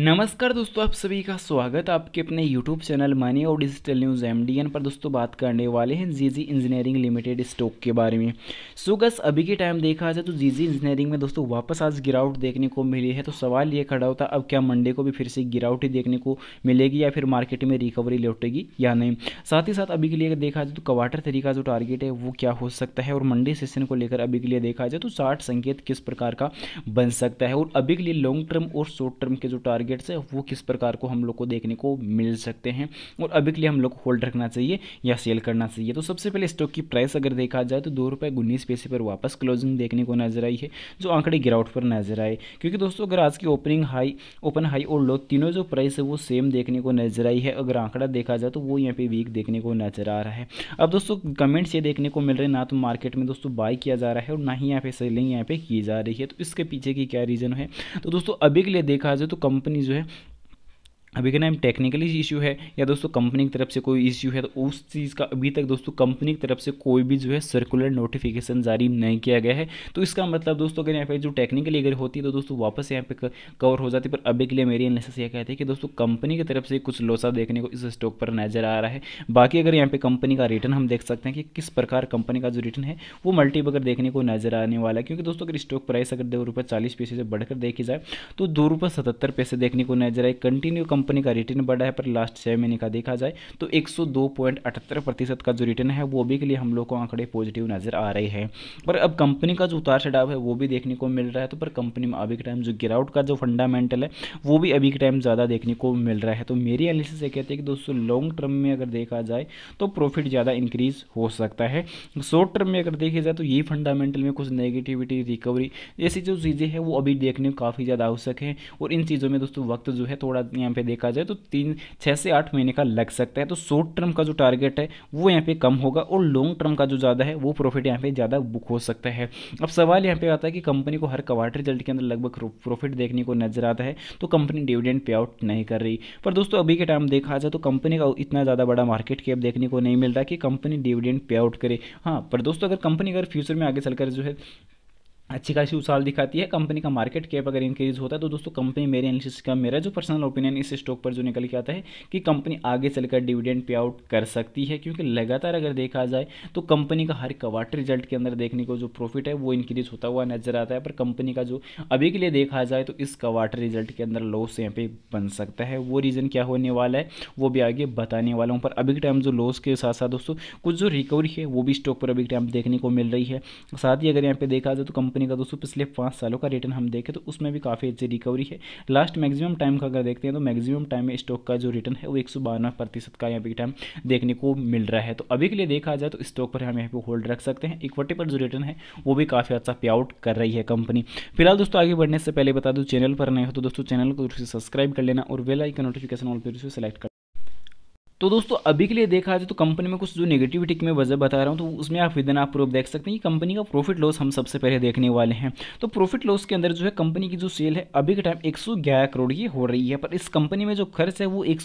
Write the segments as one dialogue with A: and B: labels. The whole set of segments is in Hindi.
A: नमस्कार दोस्तों आप सभी का स्वागत है आपके अपने YouTube चैनल मनी और डिजिटल न्यूज़ एम पर दोस्तों बात करने वाले हैं जीजी इंजीनियरिंग लिमिटेड स्टॉक के बारे में सो गस अभी के टाइम देखा जाए तो जीजी इंजीनियरिंग में दोस्तों वापस आज गिरावट देखने को मिली है तो सवाल ये खड़ा होता अब क्या मंडे को भी फिर से गिरावट ही देखने को मिलेगी या फिर मार्केट में रिकवरी लौटेगी या नहीं साथ ही साथ अभी के लिए देखा जाए तो क्वार्टर थ्री का जो टारगेट है वो क्या हो सकता है और मंडे सेशन को लेकर अभी के लिए देखा जाए तो चार्ट संकेत किस प्रकार का बन सकता है और अभी के लिए लॉन्ग टर्म और शॉर्ट टर्म के जो टारगेट टारगेट्स है वो किस प्रकार को हम लोग को देखने को मिल सकते हैं और अभी के लिए हम लोग को होल्ड रखना चाहिए या सेल करना चाहिए तो सबसे पहले स्टॉक की प्राइस अगर देखा जाए तो दो रुपये उन्नीस पैसे पर वापस क्लोजिंग देखने को नजर आई है जो आंकड़े गिरावट पर नजर आए क्योंकि दोस्तों अगर आज की ओपनिंग हाई ओपन हाई और लो तीनों जो प्राइस है वो सेम देखने को नजर आई है अगर आंकड़ा देखा जाए तो वो यहाँ पे वीक देखने को नजर आ रहा है अब दोस्तों कमेंट्स ये देखने को मिल रहे हैं ना तो मार्केट में दोस्तों बाय किया जा रहा है और ना ही यहाँ पे सेलिंग यहाँ पे की जा रही है तो इसके पीछे की क्या रीज़न है तो दोस्तों अभी के लिए देखा जाए तो कंपनी कंपनी जो है अभी कहना टेक्निकली इशू है या दोस्तों कंपनी की तरफ से कोई इशू है तो उस चीज़ का अभी तक दोस्तों कंपनी की तरफ से कोई भी जो है सर्कुलर नोटिफिकेशन जारी नहीं किया गया है तो इसका मतलब दोस्तों अगर यहाँ पे जो टेक्निकली अगर होती है तो दोस्तों वापस यहाँ पे कवर हो जाती है पर अभी के लिए मेरी एनालिसिस यह कहते हैं कि दोस्तों कंपनी की तरफ से कुछ लोसा देखने को इस स्टॉक पर नजर आ रहा है बाकी अगर यहाँ पे कंपनी का रिटर्न हम देख सकते हैं कि किस प्रकार कंपनी का जो रिटर्न है वो मल्टीप अगर देखने को नजर आने वाला है क्योंकि दोस्तों अगर स्टॉक प्राइस अगर दो रुपये चालीस पैसे से बढ़कर देखी जाए तो दो रुपये सतहत्तर पैसे देखने को नजर आए कंटिन्यू कंपनी का रिटर्न बढ़ा है पर लास्ट छः महीने का देखा जाए तो एक प्रतिशत का जो रिटर्न है वो भी के लिए हम लोग को आंकड़े पॉजिटिव नज़र आ रहे हैं पर अब कंपनी का जो उतार चढ़ाव है वो भी देखने को मिल रहा है तो पर कंपनी में अभी के टाइम जो गिरावट का जो फंडामेंटल है वो भी अभी के टाइम ज़्यादा देखने को मिल रहा है तो मेरी एनालिसिस ये कहते हैं कि दोस्तों लॉन्ग टर्म में अगर देखा जाए तो प्रॉफिट ज़्यादा इंक्रीज हो सकता है शॉर्ट टर्म में अगर देखा जाए तो ये फंडामेंटल में कुछ नेगेटिविटी रिकवरी ऐसी जो चीज़ें हैं वो अभी देखने को काफ़ी ज़्यादा आवश्यक है और इन चीज़ों में दोस्तों वक्त जो है थोड़ा यहाँ पे देखा जाए तो तीन छः से आठ महीने का लग सकता है तो शॉर्ट टर्म का जो टारगेट है वो यहाँ पे कम होगा और लॉन्ग टर्म का जो ज़्यादा है वो प्रॉफिट यहाँ पे ज़्यादा बुक हो सकता है अब सवाल यहाँ पे आता है कि कंपनी को हर क्वार्टर रिजल्ट के अंदर लगभग प्रॉफिट देखने को नजर आता है तो कंपनी डिविडेंड पे आउट नहीं कर रही पर दोस्तों अभी के टाइम देखा जाए तो कंपनी का इतना ज़्यादा बड़ा मार्केट कैप देखने को नहीं मिल रहा कि कंपनी डिविडेंड पे आउट करे हाँ पर दोस्तों अगर कंपनी अगर फ्यूचर में आगे चलकर जो है अच्छी खासी उछाल दिखाती है कंपनी का मार्केट कैप अगर इंक्रीज होता है तो दोस्तों कंपनी मेरे एनालिसिस का मेरा जो पर्सनल ओपिनियन इस स्टॉक पर जो निकल के आता है कि कंपनी आगे चलकर डिविडेंड पे आउट कर सकती है क्योंकि लगातार अगर देखा जाए तो कंपनी का हर क्वार्टर रिजल्ट के अंदर देखने को जो प्रॉफिट है वो इंक्रीज होता हुआ नजर आता है पर कंपनी का जो अभी के लिए देखा जाए तो इस क्वार्टर रिजल्ट के अंदर लॉस यहाँ पे बन सकता है वो रीज़न क्या होने वाला है वो भी आगे बताने वाला हूँ पर अभी के टाइम जो लॉस के साथ साथ दोस्तों कुछ जो रिकवरी है वो भी स्टॉक पर अभी के टाइम देखने को मिल रही है साथ ही अगर यहाँ पर देखा जाए तो कंपनी कंपनी का दोस्तों पिछले पाँच सालों का रिटर्न हम देखें तो उसमें भी काफ़ी अच्छी रिकवरी है लास्ट मैक्सिमम टाइम का अगर देखते हैं तो मैक्सिमम टाइम में स्टॉक का जो रिटर्न है वो एक प्रतिशत का यहाँ पे टाइम देखने को मिल रहा है तो अभी के लिए देखा जाए तो स्टॉक पर हम यहाँ पे होल्ड रख सकते हैं इक्वटी पर जो रिटर्न है वो भी काफ़ी अच्छा पे आउट कर रही है कंपनी फिलहाल दोस्तों आगे बढ़ने से पहले बता दूँ चैनल पर नए हो तो दोस्तों चैनल को सब्सक्राइब कर लेना और बेल नोटिफिकेशन ऑल पर सेलेक्ट कर तो दोस्तों अभी के लिए देखा जाए तो कंपनी में कुछ जो नेगेटिविटी की मैं वजह बता रहा हूँ तो उसमें आप विदन आप प्रूफ देख सकते हैं कि कंपनी का प्रॉफिट लॉस हम सबसे पहले देखने वाले हैं तो प्रॉफिट लॉस के अंदर जो है कंपनी की जो सेल है अभी के टाइम 111 करोड़ की हो रही है पर इस कंपनी में जो खर्च है वो एक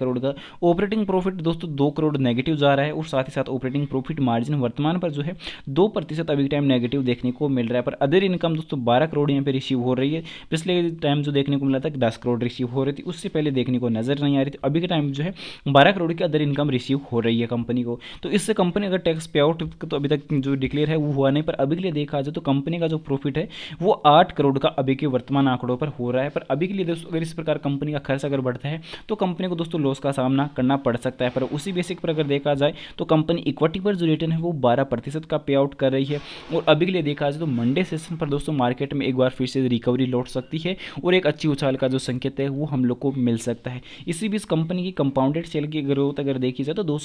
A: करोड़ का ऑपरेटिंग प्रॉफिट दोस्तों दो करोड़ नेगेटिव जा रहा है और साथ ही साथ ऑपरेटिंग प्रॉफिट मार्जिन वर्तमान पर जो है दो प्रतिशत अभी के टाइम नेगेटिव देखने को मिल रहा है पर अदर इनकम दोस्तों बारह करोड़ यहाँ पर रिसीव हो रही है पिछले टाइम जो देखने को मिला था कि दस करोड़ रिसीव हो रही थी उससे पहले देखने को नजर नहीं आ रही थी अभी के टाइम जो है बारह करोड़ की अदर इनकम रिसीव हो रही है कंपनी को तो इससे कंपनी अगर टैक्स पे आउट तो अभी तक जो डिक्लेयर है वो हुआ नहीं पर अभी के लिए देखा जाए तो कंपनी का जो प्रॉफिट है वो आठ करोड़ का अभी के वर्तमान आंकड़ों पर हो रहा है पर अभी के लिए दोस्तों अगर इस प्रकार कंपनी का खर्च अगर बढ़ता है तो कंपनी को दोस्तों लॉस का सामना करना पड़ सकता है पर उसी बेसिक पर अगर देखा जाए तो कंपनी इक्विटी पर जो रिटर्न है वो बारह प्रतिशत का पे आउट कर रही है और अभी के लिए देखा जाए तो मंडे सेशन पर दोस्तों मार्केट में एक बार फिर से रिकवरी लौट सकती है और एक अच्छी उछाल का जो संकेत है वो हम लोग को मिल सकता है इसी बीच कंपनी की कंपाउंडेड सेल की की ग्रोथ अगर देखी जाए तो दो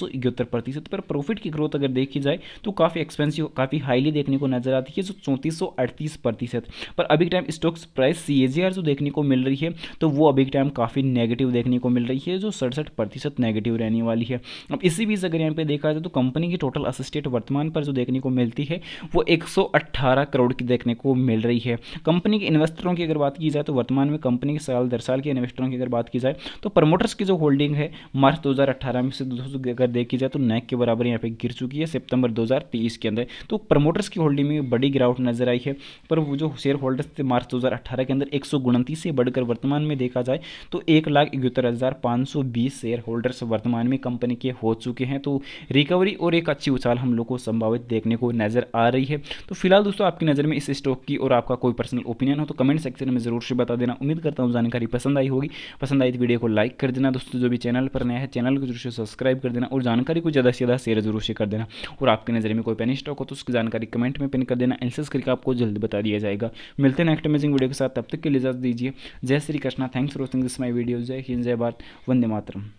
A: प्रतिशत पर प्रॉफिट की ग्रोथ अगर देखी जाए तो काफ़ी एक्सपेंसिव काफ़ी हाईली देखने को नजर आती है जो चौंतीस प्रतिशत पर अभी के टाइम स्टॉक्स प्राइस सी जो देखने को मिल रही है तो वो अभी के टाइम काफ़ी नेगेटिव देखने को मिल रही है जो सड़सठ प्रतिशत नेगेटिव रहने वाली है अब इसी बीच अगर यहाँ पे देखा जाए तो कंपनी की टोटल असिस्टेट वर्तमान पर जो देखने को मिलती है वो 118 करोड़ की देखने को मिल रही है कंपनी के इन्वेस्टरों की अगर बात की जाए तो वर्तमान में कंपनी के साल दर साल के इन्वेस्टरों की अगर बात की जाए तो प्रमोटर्स की जो होल्डिंग है मार्च दो 2018 में से दोस्तों अगर देखी जाए तो नैक के बराबर यहाँ पे गिर चुकी है सितंबर 2023 के अंदर तो प्रमोटर्स की होल्डिंग में बड़ी गिरावट नजर आई है पर वो जो शेयर होल्डर्स थे मार्च 2018 के अंदर एक से बढ़कर वर्तमान में देखा जाए तो एक लाख इकहत्तर हज़ार शेयर होल्डर्स वर्तमान में कंपनी के हो चुके हैं तो रिकवरी और एक अच्छी उछाल हम लोग को संभावित देखने को नज़र आ रही है तो फिलहाल दोस्तों आपकी नज़र में इस स्टॉक की और आपका कोई पर्सनल ओपिनियन हो तो कमेंट सेक्शन में ज़रूर से बता देना उम्मीद करता हूँ जानकारी पसंद आई होगी पसंद आई तो वीडियो को लाइक कर देना दोस्तों जो भी चैनल पर नया है चैनल को जरूर से सब्सक्राइब कर देना और जानकारी को ज़्यादा से ज़्यादा शेयर जरूर से कर देना और आपके नज़र में कोई पेन स्टॉक हो तो उसकी जानकारी कमेंट में पिन कर देना एंसर्स करके आपको जल्द बता दिया जाएगा मिलते हैं नेक्स्ट अमेजिंग वीडियो के साथ तब तक के लिए इजाज़त दीजिए जय Shri Krishna thanks for watching this my video जय हिंद जय भारत वंदे मातरम